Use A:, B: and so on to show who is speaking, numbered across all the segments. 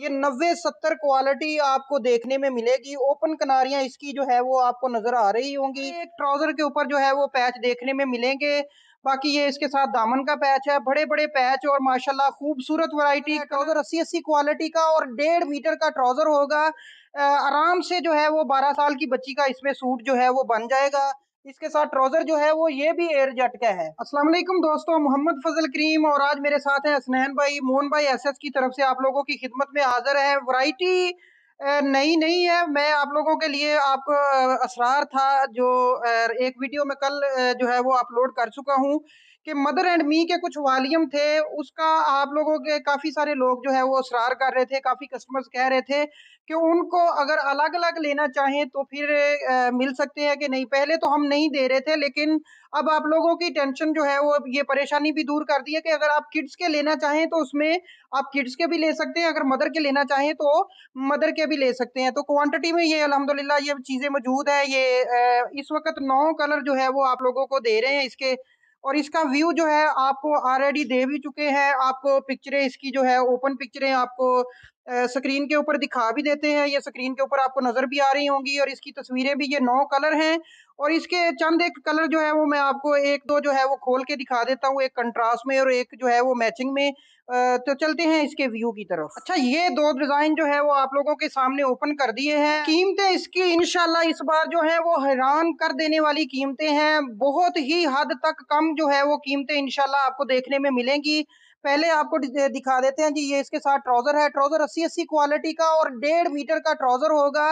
A: ये नब्बे सत्तर क्वालिटी आपको देखने में मिलेगी ओपन कनारियां इसकी जो है वो आपको नजर आ रही होंगी एक ट्राउजर के ऊपर जो है वो पैच देखने में मिलेंगे बाकी ये इसके साथ दामन का पैच है बड़े बड़े पैच और माशाल्लाह खूबसूरत वैरायटी ट्राउजर अस्सी अस्सी क्वालिटी का और डेढ़ मीटर का ट्राउजर होगा आराम से जो है वो बारह साल की बच्ची का इसमें सूट जो है वो बन जाएगा इसके साथ ट्राउजर जो है वो ये भी एयर जट का है अस्सलाम वालेकुम दोस्तों मोहम्मद फजल करीम और आज मेरे साथ हैं स्नैन भाई मोहन भाई एसएस की तरफ से आप लोगों की खिदमत में हाजिर है वैरायटी नई नहीं है मैं आप लोगों के लिए आप असरार था जो एक वीडियो में कल जो है वो अपलोड कर चुका हूँ कि मदर एंड मी के कुछ वालीम थे उसका आप लोगों के काफ़ी सारे लोग जो है वो इसरार कर रहे थे काफ़ी कस्टमर्स कह रहे थे कि उनको अगर अलग अलग लेना चाहें तो फिर आ, मिल सकते हैं कि नहीं पहले तो हम नहीं दे रहे थे लेकिन अब आप लोगों की टेंशन जो है वो ये परेशानी भी दूर कर दी है कि अगर आप किड्स के लेना चाहें तो उसमें आप किड्स के भी ले सकते हैं अगर मदर के लेना चाहें तो मदर के भी ले सकते हैं तो क्वांटिटी में ये अलहमदिल्ला ये चीज़ें मौजूद है ये इस वक्त नौ कलर जो है वो आप लोगों को दे रहे हैं इसके और इसका व्यू जो है आपको ऑलरेडी दे भी चुके हैं आपको पिक्चरें इसकी जो है ओपन पिक्चरें आपको स्क्रीन के ऊपर दिखा भी देते हैं ये स्क्रीन के ऊपर आपको नज़र भी आ रही होंगी और इसकी तस्वीरें भी ये नौ कलर हैं और इसके चंद एक कलर जो है वो मैं आपको एक दो जो है वो खोल के दिखा देता हूँ एक कंट्रास्ट में और एक जो है वो मैचिंग में तो चलते हैं इसके व्यू की तरफ अच्छा ये दो डिज़ाइन जो है वो आप लोगों के सामने ओपन कर दिए हैं कीमतें इसकी इनशाला इस बार जो है वो हैरान कर देने वाली कीमतें हैं बहुत ही हद तक कम जो है वो कीमतें इनशाला आपको देखने में मिलेंगी पहले आपको दिखा देते हैं जी ये इसके साथ ट्राउज़र है ट्राउज़र अस्सी अस्सी क्वालिटी का और डेढ़ मीटर का ट्राउज़र होगा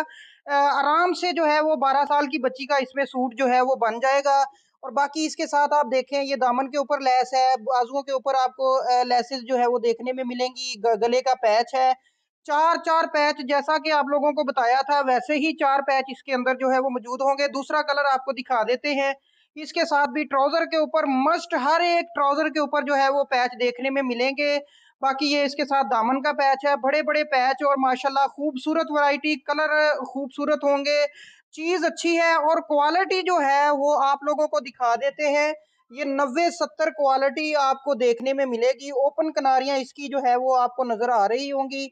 A: आराम से जो है वो बारह साल की बच्ची का इसमें सूट जो है वो बन जाएगा और बाकी इसके साथ आप देखें ये दामन के ऊपर लैस है बाजुओं के ऊपर आपको लेसेस जो है वो देखने में मिलेंगी गले का पैच है चार चार पैच जैसा कि आप लोगों को बताया था वैसे ही चार पैच इसके अंदर जो है वो मौजूद होंगे दूसरा कलर आपको दिखा देते हैं इसके साथ भी ट्राउजर के ऊपर मस्ट हर एक ट्राउजर के ऊपर जो है वो पैच देखने में मिलेंगे बाकी ये इसके साथ दामन का पैच है बड़े बड़े पैच और माशाल्लाह खूबसूरत वैरायटी कलर खूबसूरत होंगे चीज़ अच्छी है और क्वालिटी जो है वो आप लोगों को दिखा देते हैं ये नब्बे सत्तर क्वालिटी आपको देखने में मिलेगी ओपन कनारियाँ इसकी जो है वो आपको नज़र आ रही होंगी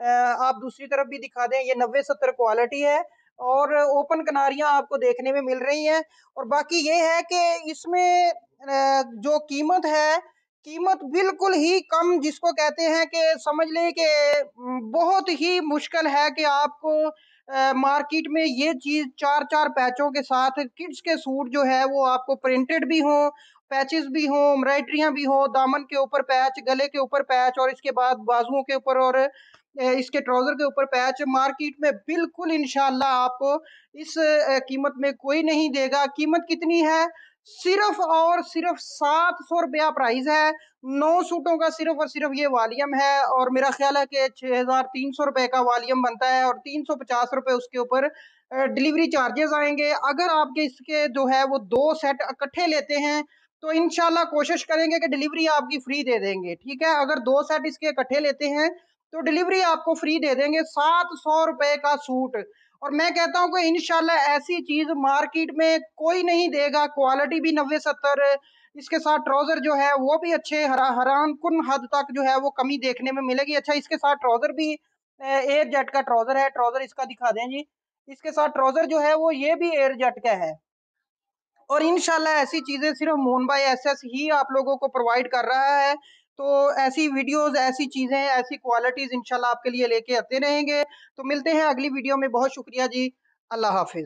A: आप दूसरी तरफ भी दिखा दें ये नब्बे सत्तर क्वालिटी है और ओपन कनारियां आपको देखने में मिल रही हैं और बाकी ये है कि इसमें जो कीमत है कीमत बिल्कुल ही कम जिसको कहते हैं कि समझ लें कि बहुत ही मुश्किल है कि आपको मार्केट में ये चीज़ चार चार पैचों के साथ किड्स के सूट जो है वो आपको प्रिंटेड भी हों पैचेस भी हों एम्ब्रॉयडरियाँ भी हों दामन के ऊपर पैच गले के ऊपर पैच और इसके बाद बाजुओं के ऊपर और इसके ट्राउज़र के ऊपर पैच मार्केट में बिल्कुल इनशाला आपको इस कीमत में कोई नहीं देगा कीमत कितनी है सिर्फ और सिर्फ सात सौ रुपया प्राइस है नौ सूटों का सिर्फ और सिर्फ ये वालीम है और मेरा ख्याल है कि छः हज़ार तीन सौ रुपये का वालीम बनता है और तीन सौ पचास रुपये उसके ऊपर डिलीवरी चार्जेस आएंगे अगर आपके इसके जो है वो दो सेट इकट्ठे लेते हैं तो इन कोशिश करेंगे कि डिलीवरी आपकी फ्री दे देंगे ठीक है अगर दो सेट इसके इकट्ठे लेते हैं तो डिलीवरी आपको फ्री दे देंगे सात सौ रुपये का सूट और मैं कहता हूँ कि इन ऐसी चीज़ मार्केट में कोई नहीं देगा क्वालिटी भी नब्बे सत्तर इसके साथ ट्राउज़र जो है वो भी अच्छे हरा हरान कन हद तक जो है वो कमी देखने में मिलेगी अच्छा इसके साथ ट्राउज़र भी एयर जेट का ट्राउज़र है ट्राउज़र इसका दिखा दें जी इसके साथ ट्राउज़र जो है वो ये भी एयर जेट का है और इन ऐसी चीज़ें सिर्फ मोन बाई एस ही आप लोगों को प्रोवाइड कर रहा है तो ऐसी वीडियोस ऐसी चीज़ें ऐसी क्वालिटीज़ इंशाल्लाह आपके लिए लेके आते रहेंगे तो मिलते हैं अगली वीडियो में बहुत शुक्रिया जी अल्लाह हाफिज़